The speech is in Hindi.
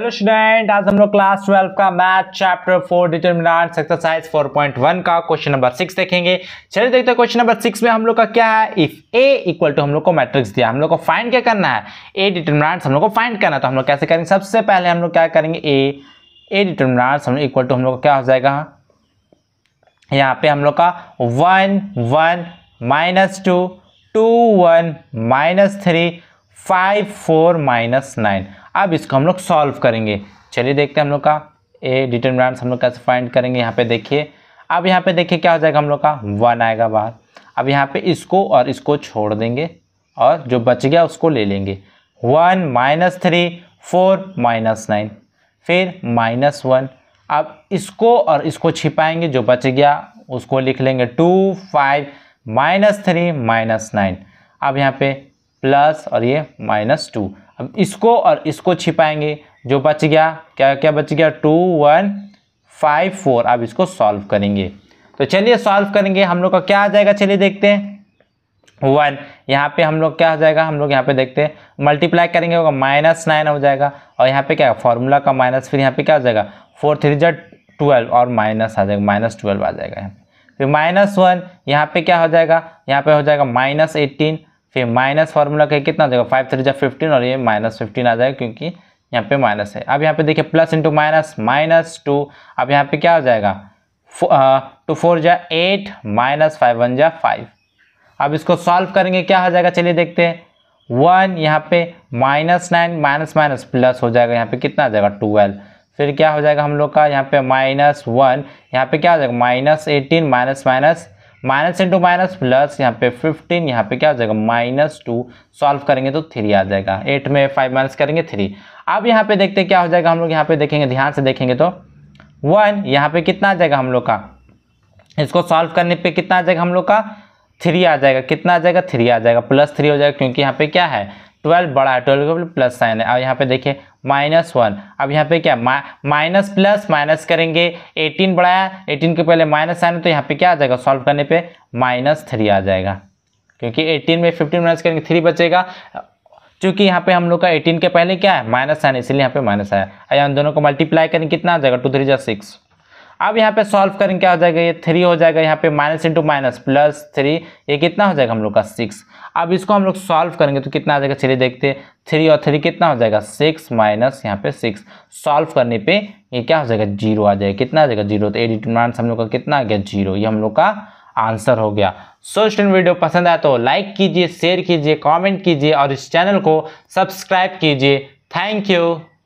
हेलो स्टूडेंट आज हम लोग क्लास ट्वेल्व का math chapter four determinant exercise 4.1 का क्वेश्चन नंबर सिक्स देखेंगे चलिए देखते हैं क्वेश्चन नंबर सिक्स में हम लोग का क्या है इफ ए इक्वल टू हम लोग को मैट्रिक्स दिया हम लोग को फाइंड क्या करना है ए डिटर्मिनेंट्स हम लोग को फाइंड करना है तो हम लोग कैसे करेंगे सबसे पहले हम लोग क्या करेंगे ए ए डिटर्मिनेंट्स हम इक्वल टू हम लोग का क्या हो जाएगा यहाँ पे हम लोग का one one minus two two one minus three five four minus nine अब इसको हम लोग सॉल्व करेंगे चलिए देखते हैं हम लोग का ए डिटर्मिनेंट्स हम लोग कैसे फाइंड करेंगे यहाँ पे देखिए अब यहाँ पे देखिए क्या हो जाएगा हम लोग का वन आएगा बाहर अब यहाँ पे इसको और इसको छोड़ देंगे और जो बच गया उसको ले लेंगे one minus three four minus nine फिर माइनस वन अब इसको और इसको छिपाएंगे जो बच गया उसको लिख लेंगे two five minus three minus nine अब यहाँ पे प्लस और ये माइनस टू अब इसको और इसको छिपाएंगे जो बच गया क्या क्या बच गया टू वन फाइव फोर अब इसको सॉल्व करेंगे तो चलिए सॉल्व करेंगे हम लोग का क्या आ जाएगा चलिए देखते हैं वन यहाँ पे हम लोग क्या आ जाएगा हम लोग यहाँ पे देखते हैं मल्टीप्लाई करेंगे होगा माइनस नाइन हो जाएगा और यहाँ पे क्या फॉर्मूला का माइनस फिर यहाँ पे क्या हो जाएगा फोर थ्री जट ट्वेल्व और माइनस आ जाएगा माइनस ट्वेल्व आ जाएगा यहाँ फिर माइनस वन यहाँ पे क्या हो जाएगा यहाँ पे हो जाएगा माइनस एटीन फिर माइनस फार्मूला का कितना जाएगा फाइव थ्री जा फिफ्टीन और ये माइनस फिफ्टीन आ जाएगा क्योंकि यहाँ पे माइनस है अब यहाँ पे देखिए plus into minus minus two अब यहाँ पे क्या हो जाएगा टू फोर जा एट माइनस फाइव वन जा फाइव अब इसको सॉल्व करेंगे क्या हो जाएगा चलिए देखते हैं वन यहाँ पे minus nine minus minus plus हो जाएगा यहाँ पे कितना आ जाएगा ट्वेल्व फिर क्या हो जाएगा हम लोग का यहाँ पे माइनस वन यहाँ पे क्या हो जाएगा minus eighteen minus minus minus into minus plus यहाँ पे फिफ्टीन यहाँ पे क्या हो जाएगा माइनस टू सॉल्व करेंगे तो थ्री आ जाएगा एट में फाइव माइनस करेंगे थ्री अब यहाँ पे देखते क्या हो जाएगा हम लोग यहाँ पे देखेंगे ध्यान से देखेंगे तो वन यहाँ पे कितना आ जाएगा हम लोग का इसको सॉल्व करने पे कितना आ जाएगा हम लोग का थ्री आ जाएगा कितना आ जाएगा थ्री आ जाएगा प्लस थ्री हो जाएगा क्योंकि यहाँ पे क्या है ट्वेल्व बड़ा है ट्वेल्व का प्लस साइन है अब यहाँ पे देखिए माइनस वन अब यहाँ पे क्या माइनस प्लस माइनस करेंगे एटीन बढ़ाया एटीन के पहले माइनस साइन है तो यहाँ पे क्या आ जाएगा सॉल्व करने पे माइनस थ्री आ जाएगा क्योंकि एटीन में फिफ्टीन माइनस करेंगे थ्री बचेगा चूंकि यहाँ पे हम लोग का एटीन के पहले क्या है माइनस साइन इसलिए यहाँ पे माइनस आया यहाँ दोनों को मल्टीप्लाई करेंगे कितना आ जाएगा टू थ्री जा सिक्स अब यहाँ पे सॉल्व करेंगे क्या हो जाएगा ये थ्री हो जाएगा यहाँ पे minus into minus plus three ये कितना हो जाएगा हम लोग का सिक्स अब इसको हम लोग सॉल्व करेंगे तो कितना आ जाएगा चलिए देखते थ्री और थ्री कितना हो जाएगा सिक्स माइनस यहाँ पे सिक्स सॉल्व करने पे ये क्या हो जाएगा जीरो आ जाएगा कितना आ जाएगा जीरो तो एडिट डिटर्मिनेंट हम लोग का कितना आ गया जीरो ये हम लोग का आंसर हो गया सो स्टूडेंट वीडियो पसंद आया तो लाइक कीजिए शेयर कीजिए कॉमेंट कीजिए और इस चैनल को सब्सक्राइब कीजिए थैंक यू